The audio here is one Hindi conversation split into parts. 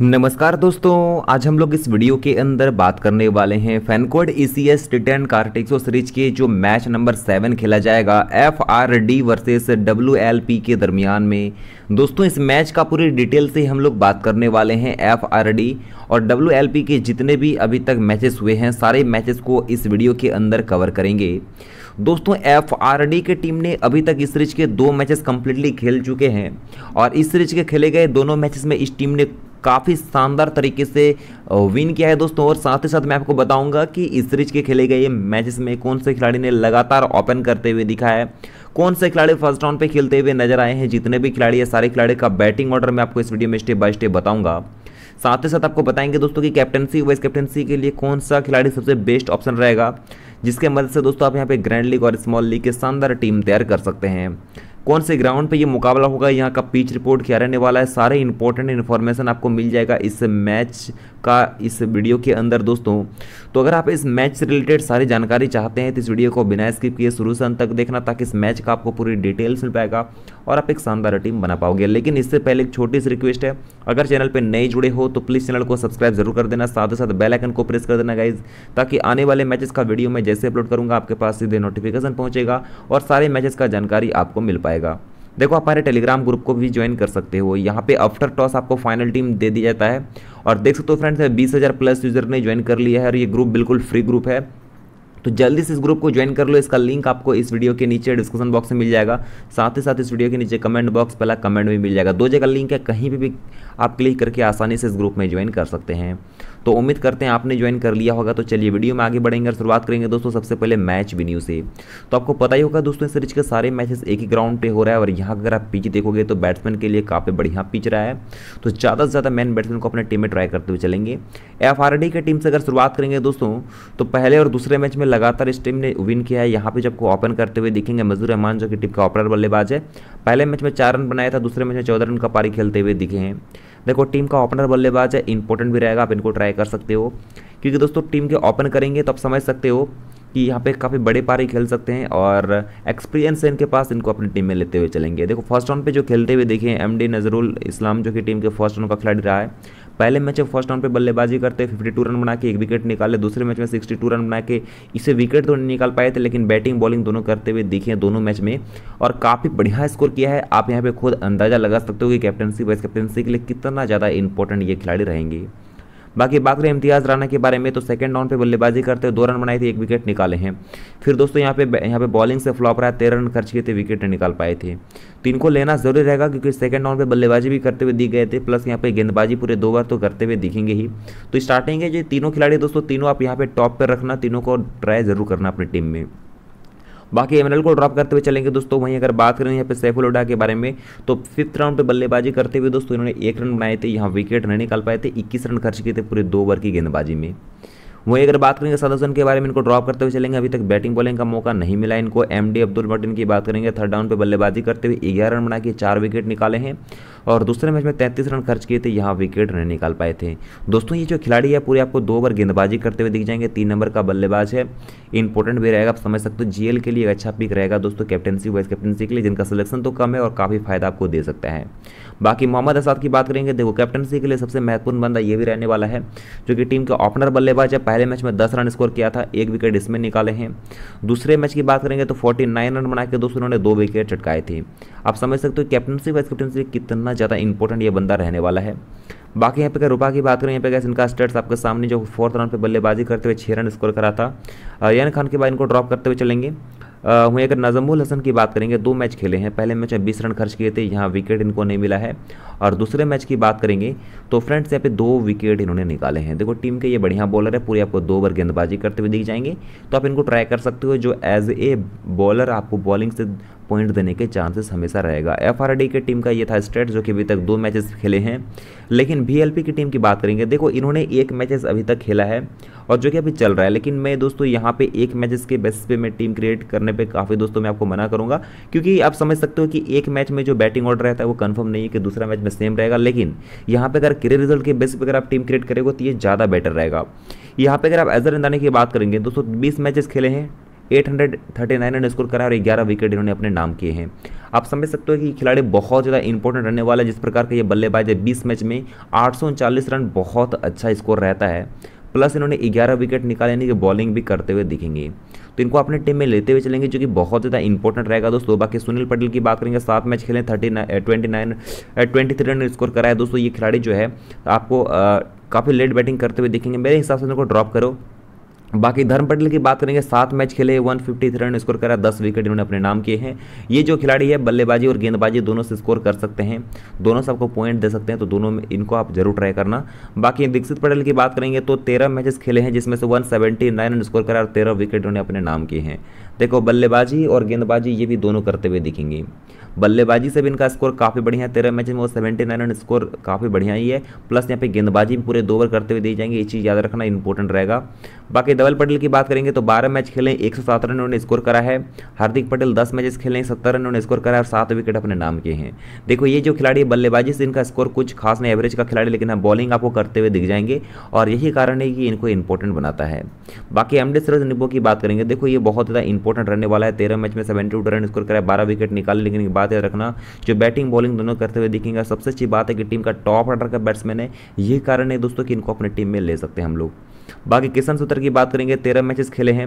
नमस्कार दोस्तों आज हम लोग इस वीडियो के अंदर बात करने वाले हैं FanCode E C S ten Cartaxo series के जो मैच नंबर सेवन खेला जाएगा F R D versus W L P के दरमियान में दोस्तों इस मैच का पूरी डिटेल से हम लोग बात करने वाले हैं एफ आर डी और डब्ल्यू एल पी के जितने भी अभी तक मैचेस हुए हैं सारे मैचेस को इस वीडियो के अंदर कवर करेंगे दोस्तों एफ आर डी के टीम ने अभी तक इस सीरीज के दो मैचेस कम्प्लीटली खेल चुके हैं और इस सीरीज के खेले गए दोनों मैचेस में इस टीम ने काफ़ी शानदार तरीके से विन किया है दोस्तों और साथ ही साथ मैं आपको बताऊंगा कि इस सीरीज के खेले गए मैचेस में कौन से खिलाड़ी ने लगातार ओपन करते हुए दिखा है कौन से खिलाड़ी फर्स्ट राउंड पे खेलते हुए नजर आए हैं जितने भी खिलाड़ी है सारे खिलाड़ी का बैटिंग ऑर्डर मैं आपको इस वीडियो में स्टेप बाय स्टेप बताऊंगा साथ ही साथ आपको बताएंगे दोस्तों की कैप्टनसी वाइस कैप्टनसी के लिए कौन सा खिलाड़ी सबसे बेस्ट ऑप्शन रहेगा जिसके मदद से दोस्तों आप यहाँ पे ग्रैंड लीग और स्मॉल लीग के शानदार टीम तैयार कर सकते हैं कौन से ग्राउंड पे ये मुकाबला होगा यहाँ का पिच रिपोर्ट क्या रहने वाला है सारे इंपॉर्टेंट इन्फॉर्मेशन आपको मिल जाएगा इस मैच का इस वीडियो के अंदर दोस्तों तो अगर आप इस मैच से रिलेटेड सारी जानकारी चाहते हैं तो इस वीडियो को बिना स्किप किए शुरू से अंत तक देखना ताकि इस मैच का आपको पूरी डिटेल्स मिल पाएगा और आप एक शानदार टीम बना पाओगे लेकिन इससे पहले एक छोटी सी रिक्वेस्ट है अगर चैनल पर नए जुड़े हो तो प्लीज़ चैनल को सब्सक्राइब जरूर कर देना साथ ही साथ बेलाइकन को प्रेस कर देना गाइज ताकि आने वाले मैचेस का वीडियो मैं जैसे अपलोड करूँगा आपके पास सीधे नोटिफिकेशन पहुँचेगा और सारे मैचेस का जानकारी आपको मिल पाएगा जाएगा देखो आप हमारे टेलीग्राम ग्रुप को भी ज्वाइन कर सकते हो यहाँ पे आफ्टर टॉस आपको फाइनल टीम दे दिया जाता है और देख सकते हो फ्रेंड्स बीस हज़ार प्लस यूज़र ने ज्वाइन कर लिया है और ये ग्रुप बिल्कुल फ्री ग्रुप है तो जल्दी से इस ग्रुप को ज्वाइन कर लो इसका लिंक आपको इस वीडियो के नीचे डिस्क्रिप्शन बॉक्स में मिल जाएगा साथ ही साथ इस वीडियो के नीचे कमेंट बॉक्स पहला कमेंट भी मिल जाएगा दो जगह लिंक है कहीं भी, भी आप क्लिक करके आसानी से इस ग्रुप में ज्वाइन कर सकते हैं तो उम्मीद करते हैं आपने ज्वाइन कर लिया होगा तो चलिए वीडियो में आगे बढ़ेंगे और शुरुआत करेंगे दोस्तों सबसे पहले मैच विन्यू से तो आपको पता ही होगा दोस्तों इस सीरीज के सारे मैचेस एक ही ग्राउंड पे हो रहा है और यहाँ अगर आप पिच देखोगे तो बैट्समैन के लिए काफ़ी बढ़िया पिच रहा है तो ज़्यादा से ज़्यादा मैन बैट्समैन को अपने टीम में ट्राई करते हुए चलेंगे एफ के टीम से अगर शुरुआत करेंगे दोस्तों तो पहले और दूसरे मैच में लगातार इस टीम ने विन किया है यहाँ पर जब को ओपन करते हुए देखेंगे मजूर रहमान जो कि टीम का ऑपरर बल्लेबाज है पहले मैच में चार रन बनाया था दूसरे मैच में चौदह रन का पारी खेलते हुए दिखे हैं देखो टीम का ओपनर बल्लेबाज है इंपॉर्टेंट भी रहेगा आप इनको ट्राई कर सकते हो क्योंकि दोस्तों टीम के ओपन करेंगे तो आप समझ सकते हो कि यहाँ पे काफ़ी बड़े पारी खेल सकते हैं और एक्सपीरियंस है इनके पास इनको अपनी टीम में लेते हुए चलेंगे देखो फर्स्ट राउंड पे जो खेलते हुए देखें एम डी नजरुल इस्लाम जो कि टीम के फर्स्ट राउंड का खिलाड़ी रहा है पहले मैच में फर्स्ट राउंड पे बल्लेबाजी करते फिफ्टी टू रन बना के एक विकेट निकाले दूसरे मैच में सिक्सटी टू रन बना के इसे विकेट तो नहीं निकाल पाए थे लेकिन बैटिंग बॉलिंग दोनों करते हुए दिखे हैं दोनों मैच में और काफ़ी बढ़िया स्कोर किया है आप यहाँ पर खुद अंदाज़ा लगा सकते हो कि कैप्टनसी वाइस कैप्टनसी के लिए कितना ज़्यादा इंपॉर्टेंट ये खिलाड़ी रहेंगे बाकी बाकरे इम्तियाज़ राना के बारे में तो सेकंड डाउन पे बल्लेबाजी करते हुए दो रन बनाए थे एक विकेट निकाले हैं फिर दोस्तों यहाँ पे यहाँ पे बॉलिंग से फ्लॉप रहा तेरह रन खर्च किए थे विकेट निकाल पाए थे तो इनको लेना जरूरी रहेगा क्योंकि सेकंड डाउन पर बल्लेबाजी भी करते हुए दिख गए थे प्लस यहाँ पे गेंदबाजी पूरे दो बार तो करते हुए दिखेंगे ही तो स्टार्टिंग है जो तीनों खिलाड़ी दोस्तों तीनों आप यहाँ पे टॉप पर रखना तीनों को ट्राई जरूर करना अपनी टीम में बाकी एमरल को ड्रॉप करते हुए चलेंगे दोस्तों वहीं अगर बात करें यहाँ पे सैफुल उडा के बारे में तो फिफ्थ राउंड पे बल्लेबाजी करते हुए दोस्तों इन्होंने एक रन बनाए थे यहाँ विकेट नहीं निकाल पाए थे इक्कीस रन खर्च किए थे पूरे दो ओवर की गेंदबाजी में वहीं अगर बात करेंगे सदस्य के बारे में इनको ड्रॉप करते हुए चलेंगे अभी तक बैटिंग बॉलिंग का मौका नहीं मिला इनको एम अब्दुल मटिन की बात करेंगे थर्ड डाउन पर बल्लेबाजी करते हुए ग्यारह रन बना के चार विकेट निकाले हैं और दूसरे मैच में तैंतीस रन खर्च किए थे यहाँ विकेट नहीं निकाल पाए थे दोस्तों ये जो खिलाड़ी है पूरे आपको दो ओवर गेंदबाजी करते हुए दिख जाएंगे तीन नंबर का बल्लेबाज है इंपॉर्टेंट भी रहेगा आप समझ सकते हो जीएल के लिए एक अच्छा पिक रहेगा दोस्तों कैप्टनसी वाइस कैप्टनसी के लिए जिनका सिलेक्शन तो कम है और काफ़ी फायदा आपको दे सकता है बाकी मोहम्मद असाद की बात करेंगे देखो कैप्टनसी के लिए सबसे महत्वपूर्ण बंदा ये भी रहने वाला है जो कि टीम के ओपनर बल्लेबाज है पहले मैच में दस रन स्कोर किया था एक विकेट इसमें निकाले हैं दूसरे मैच की बात करेंगे तो फोर्टी रन बना के दोस्तों उन्होंने दो विकेट चटकाए थे आप समझ सकते हो कैप्टनसी वाइस कैप्टनसी कितना ज़्यादा इंपॉर्टेंट ये बंदा रहने वाला है बाकी यहाँ पे अगर रुपा की बात करें यहाँ पे कैसे इनका स्टेट्स आपके सामने जो फोर्थ राउंड पे बल्लेबाजी करते हुए छः रन स्कोर करा था यान खान के बाद इनको ड्रॉप करते हुए चलेंगे वहीं अगर नजमुल हसन की बात करेंगे दो मैच खेले हैं पहले मैच में बीस रन खर्च किए थे यहाँ विकेट इनको नहीं मिला है और दूसरे मैच की बात करेंगे तो फ्रेंड्स यहाँ पे दो विकेट इन्होंने निकाले हैं देखो टीम के ये बढ़िया बॉलर है पूरी आपको दो ओवर गेंदबाजी करते हुए दिख जाएंगे तो आप इनको ट्राई कर सकते हो जो एज ए बॉलर आपको बॉलिंग से पॉइंट देने के चांसेस हमेशा रहेगा एफ के टीम का ये था स्टेट जो कि अभी तक दो मैचेस खेले हैं लेकिन वी की टीम की बात करेंगे देखो इन्होंने एक मैचेस अभी तक खेला है और जो कि अभी चल रहा है लेकिन मैं दोस्तों यहाँ पे एक मैचेस के बेस पे मैं टीम क्रिएट करने पे काफ़ी दोस्तों मैं आपको मना करूँगा क्योंकि आप समझ सकते हो कि एक मैच में जो बैटिंग ऑर्डर रहता है वो कन्फर्म नहीं है कि दूसरा मैच में सेम रहेगा लेकिन यहाँ पर अगर करियर रिजल्ट के बेसिस पर अगर आप टीम क्रिएट करेगा तो ये ज़्यादा बेटर रहेगा यहाँ पे अगर आप एजर इंदानी की बात करेंगे दोस्तों बीस मैचेस खेले हैं eight hundred thirty nine run score करा और ग्यारह विकेट इन्होंने अपने नाम किए हैं आप समझ सकते हो कि खिलाड़ी बहुत ज़्यादा इंपॉर्टेंट रहने वाला है जिस प्रकार का ये बल्लेबाज है बीस मैच में आठ रन बहुत अच्छा स्कोर रहता है प्लस इन्होंने ग्यारह विकेट निकाले यानी कि बॉलिंग भी करते हुए दिखेंगे तो इनको अपने टीम में लेते हुए चलेंगे जो कि बहुत ज़्यादा इंपॉर्टेंट रहेगा दोस्तों बाकी सुनील पटेल की बात करेंगे सात मैच खेले thirty nine twenty nine twenty three run score कराया दोस्तों ये खिलाड़ी जो है आपको काफ़ी लेट बैटिंग करते हुए दिखेंगे मेरे हिसाब से इनको ड्रॉप करो बाकी धर्म पटेल की बात करेंगे सात मैच खेले 153 रन स्कोर करा दस विकेट इन्होंने अपने नाम किए हैं ये जो खिलाड़ी है बल्लेबाजी और गेंदबाजी दोनों से स्कोर कर सकते हैं दोनों से आपको पॉइंट दे सकते हैं तो दोनों में इनको आप जरूर ट्राई करना बाकी दीक्षित पटेल की बात करेंगे तो तेरह मैचेस खेले हैं जिसमें से वन रन स्कोर करा और तेरह विकेट इन्होंने अपने नाम किए हैं देखो बल्लेबाजी और गेंदबाजी ये भी दोनों करते हुए दिखेंगे बल्लेबाजी से भी इनका स्कोर काफ़ी बढ़िया है तेरह मैच में वो सेवेंटी नाइन रन स्कोर काफ़ी बढ़िया ही है प्लस यहाँ पे गेंदबाजी पूरे दो ओवर करते हुए दी जाएंगे ये चीज़ याद रखना इंपॉर्टेंट रहेगा बाकी धवल पटेल की बात करेंगे तो बारह मैच खेले एक रन उन्होंने स्कोर करा है हार्दिक पटेल दस मैचेस खेले सत्तर रन उन्होंने स्कोर करा है और सात विकेट अपने नाम के हैं देखो ये जो खिलाड़ी बल्लेबाजी से इनका स्कोर कुछ खास नहीं एवरेज का खिलाड़ी लेकिन हाँ, बॉलिंग आपको करते हुए दिख जाएंगे और यही कारण है कि इनको इंपॉर्टेंट बनाता है बाकी एमडी सरोज निबो निब्बो की बात करेंगे देखो ये बहुत ज़्यादा इंपॉर्टेंट रहने वाला है तेरह मैच में सेवेंटी टू रन स्कोर करा है बारह विकेट निकाले लेकिन बाद बात याद रखना जो बैटिंग बॉलिंग दोनों करते हुए दिखेंगे सबसे अच्छी बात है कि टीम का टॉप ऑर्डर का बैट्समैन है यही कारण है दोस्तों कि इनको अपनी टीम में ले सकते हैं हम लोग बाकी किशन सूत्र की बात करेंगे तेरह मैचेस खेले हैं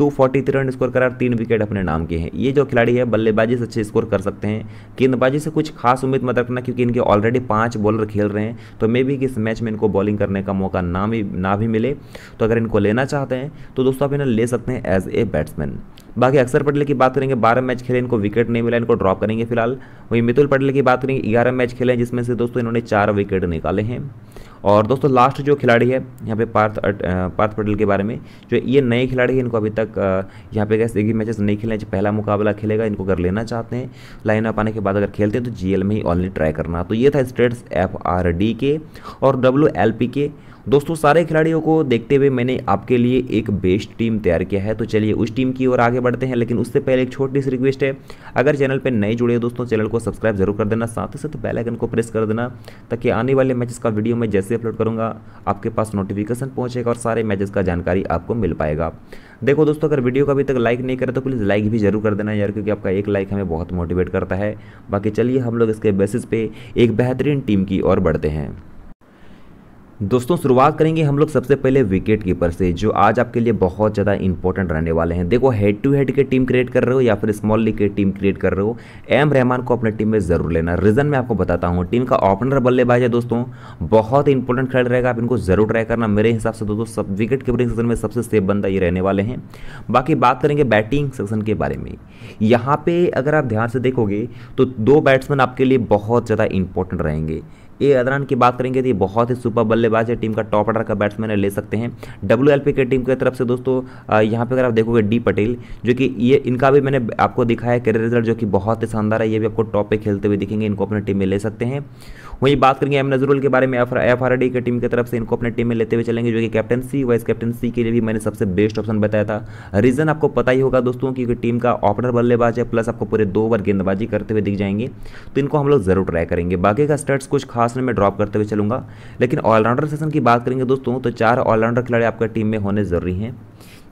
243 फोर्टी रन स्कोर करा और तीन विकेट अपने नाम के हैं ये जो खिलाड़ी है बल्लेबाजी से अच्छे स्कोर कर सकते हैं गेंदबाजी से कुछ खास उम्मीद मत रखना क्योंकि इनके ऑलरेडी पांच बॉलर खेल रहे हैं तो मे बी कि इस मैच में इनको बॉलिंग करने का मौका ना भी ना भी मिले तो अगर इनको लेना चाहते हैं तो दोस्तों आप इन्हें ले सकते हैं एज ए बैट्समैन बाकी अक्सर पटेल की बात करेंगे बारह मैच खेले इनको विकेट नहीं मिला इनको ड्रॉप करेंगे फिलहाल वहीं मितुल पटेल की बात करेंगे ग्यारह मैच खेले जिसमें से दोस्तों इन्होंने चार विकेट निकाले हैं और दोस्तों लास्ट जो खिलाड़ी है यहाँ पे पार्थ पार्थ पटेल के बारे में जो ये नए खिलाड़ी हैं इनको अभी तक यहाँ पे कैसे भी मैचेस नहीं खेले पहला मुकाबला खेलेगा इनको अगर लेना चाहते हैं लाइन अप आने के बाद अगर खेलते हैं तो जी में ही ऑनली ट्राई करना तो ये था स्टेट्स एफ आर डी के और डब्ल्यू एल पी के दोस्तों सारे खिलाड़ियों को देखते हुए मैंने आपके लिए एक बेस्ट टीम तैयार किया है तो चलिए उस टीम की ओर आगे बढ़ते हैं लेकिन उससे पहले एक छोटी सी रिक्वेस्ट है अगर चैनल पर नए जुड़े हो दोस्तों चैनल को सब्सक्राइब जरूर कर देना साथ ही साथ बेलाइकन को प्रेस कर देना ताकि आने वाले मैचेस का वीडियो मैं जैसे अपलोड करूँगा आपके पास नोटिफिकेशन पहुँचेगा और सारे मैचेस का जानकारी आपको मिल पाएगा देखो दोस्तों अगर वीडियो का अभी तक लाइक नहीं करें तो प्लीज़ लाइक भी जरूर कर देना यार क्योंकि आपका एक लाइक हमें बहुत मोटिवेट करता है बाकी चलिए हम लोग इसके बेसिस पे एक बेहतरीन टीम की ओर बढ़ते हैं दोस्तों शुरुआत करेंगे हम लोग सबसे पहले विकेट कीपर से जो आज आपके लिए बहुत ज़्यादा इंपॉर्टेंट रहने वाले हैं देखो हेड टू हेड के टीम क्रिएट कर रहे हो या फिर स्मॉल लीग के टीम क्रिएट कर रहे हो एम रहमान को अपने टीम में ज़रूर लेना रीज़न मैं आपको बताता हूँ टीम का ओपनर बल्लेबाज है दोस्तों बहुत इंपॉर्टेंट खेल रहेगा आप इनको ज़रूर ट्राई करना मेरे हिसाब से दोस्तों सब विकेट कीपरिंग सेक्शन में सबसे सेफ बंदा ये रहने वाले हैं बाकी बात करेंगे बैटिंग सेक्शन के बारे में यहाँ पर अगर आप ध्यान से देखोगे तो दो बैट्समैन आपके लिए बहुत ज़्यादा इंपॉर्टेंट रहेंगे ए अदरान की बात करेंगे तो ये बहुत ही सुपर बल्लेबाज है टीम का टॉप ऑर्डर का बैट्समैन ले सकते हैं डब्ल्यू के टीम की तरफ से दोस्तों यहाँ पर अगर आप देखोगे डी पटेल जो कि ये इनका भी मैंने आपको दिखाया है करियर रिजल्ट जो कि बहुत ही शानदार है ये भी आपको टॉप पर खेलते हुए दिखेंगे इनको अपनी टीम में ले सकते हैं वहीं बात करेंगे एम नजरुल के बारे में एफ आर डी की टीम की तरफ से इनको अपने टीम में लेते हुए चलेंगे जो कि कैप्टनसी वाइस कैप्टनसी के लिए भी मैंने सबसे बेस्ट ऑप्शन बताया था रीज़न आपको पता ही होगा दोस्तों क्योंकि टीम का ऑपनर बल्लेबाज है प्लस आपको पूरे दो ओवर गेंदबाजी करते हुए दिख जाएंगे तो इनको हम लोग जरूर ट्राई करेंगे बाकी का स्टर्ट्स कुछ खास मैं ड्रॉप करते हुए चलूंगा लेकिन ऑलराउंडर सेशन की बात करेंगे दोस्तों तो चार ऑलराउंडर खिलाड़ी आपका टीम में होने जरूरी हैं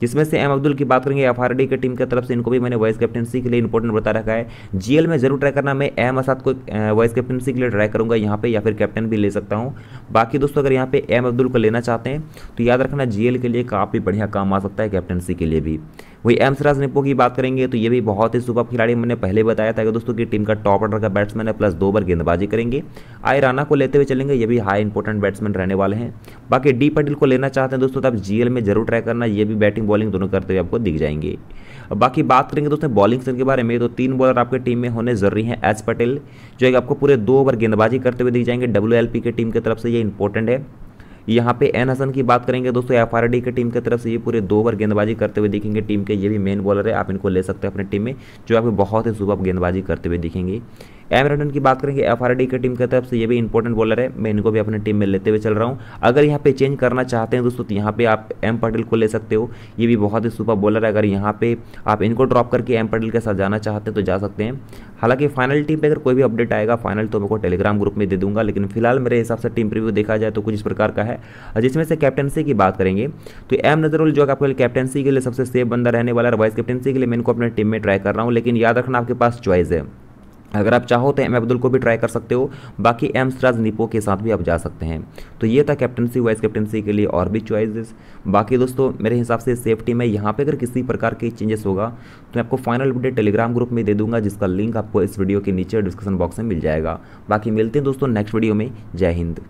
जिसमें से एम अब्दुल की बात करेंगे एफ आर डी की टीम की तरफ से इनको भी मैंने वाइस कैप्टनसी के लिए इंपॉर्टेंट बता रखा है जीएल में जरूर ट्राई करना मैं एम असाद को वाइस कैप्टनसी के लिए ट्राई करूँगा यहाँ पे या फिर कैप्टन भी ले सकता हूँ बाकी दोस्तों अगर यहाँ पे एम अब्दुल को लेना चाहते हैं तो याद रखना जी के लिए काफ़ी बढ़िया काम आ सकता है कैप्टनसी के लिए भी वही एम सराज निपो की बात करेंगे तो ये भी बहुत ही सुपर खिलाड़ी मैंने पहले बताया था कि दोस्तों की टीम का टॉप ऑर्डर का बैट्समैन है प्लस दो बार गेंदबाजी करेंगे आई राना को लेते हुए चलेंगे ये भी हाई इंपॉर्टेंट बैट्समैन रहने वाले हैं बाकी डी पटेल को लेना चाहते हैं दोस्तों तो आप जीएल में जरूर ट्राई करना ये भी बैटिंग बॉलिंग दोनों करते हुए आपको दिख जाएंगे बाकी बात करेंगे दोस्तों बॉलिंग के बारे में तो तीन बॉलर आपके टीम में होने जरूरी हैं एच पटेल जो है आपको पूरे दो ओवर गेंदबाजी करते हुए दिख जाएंगे डब्ल्यू के टीम की तरफ से ये इंपॉर्टेंट है यहाँ पे एन हसन की बात करेंगे दोस्तों एफ आर डी की टीम की तरफ से ये पूरे दो ओवर गेंदबाजी करते हुए दिखेंगे टीम के ये भी मेन बॉलर है आप इनको ले सकते हैं अपनी टीम में जो आपको बहुत ही सुबह गेंदबाजी करते हुए दिखेंगे एम रटन की बात करेंगे एफ की टीम की तरफ से ये भी इंपॉर्टेंट बॉलर है मैं इनको भी अपने टीम में लेते हुए चल रहा हूँ अगर यहाँ पे चेंज करना चाहते हैं दोस्तों तो यहाँ पे आप एम पटेल को ले सकते हो ये भी बहुत ही सुपर बॉलर है अगर यहाँ पे आप इनको ड्रॉप करके एम पटेल के साथ जाना चाहते हैं तो जा सकते हैं हालांकि फाइनल टीम पर अगर कोई भी अपडेट आएगा फाइनल तो मेरे को टेलीग्राम ग्रुप में दे दूंगा लेकिन फिलहाल मेरे हिसाब से टीम प्रिव्यू देखा जाए तो कुछ इस प्रकार का है जिसमें से कैप्टनसी की बात करेंगे तो एम नजरुल जो आपके लिए कैप्टनसी के लिए सबसे सेफ बंदा रहने वाला है वाइस कैप्टनसी के लिए मैं इनको अपने टीम में ट्राई कर रहा हूँ लेकिन याद रखना आपके पास चॉइस है अगर आप चाहो तो एम अब्दुल को भी ट्राई कर सकते हो बाकी एम सराज निपो के साथ भी आप जा सकते हैं तो ये था कैप्टनसी वाइस कैप्टनसी के लिए और भी चॉइसेस बाकी दोस्तों मेरे हिसाब से सेफ्टी में यहाँ पे अगर किसी प्रकार के चेंजेस होगा तो मैं आपको फाइनल अपडेट टेलीग्राम ग्रुप में दे दूंगा जिसका लिंक आपको इस वीडियो के नीचे डिस्क्रिप्शन बॉक्स में मिल जाएगा बाकी मिलते हैं दोस्तों नेक्स्ट वीडियो में जय हिंद